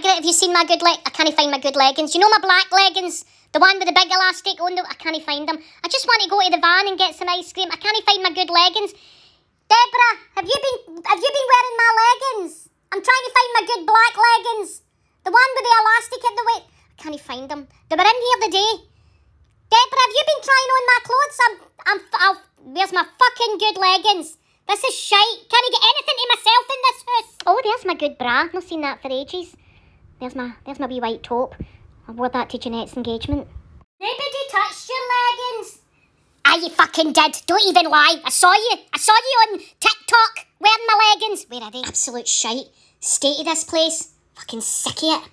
Margaret, have you seen my good leg? I can't find my good leggings. You know my black leggings? The one with the big elastic on the... I can't find them. I just want to go to the van and get some ice cream. I can't find my good leggings. Deborah, have you been have you been wearing my leggings? I'm trying to find my good black leggings. The one with the elastic in the way. I can't find them. They were in here today. Deborah, have you been trying on my clothes? I'm, I'm, I'll, where's my fucking good leggings? This is shite. Can I get anything to myself in this house? Oh, there's my good bra. Not seen that for ages. There's my, there's my wee white top. I wore that to Jeanette's engagement. Nobody touched your leggings. Ah, you fucking did. Don't even lie. I saw you. I saw you on TikTok wearing my leggings. Where are they? Absolute shite. State of this place. Fucking sick of it.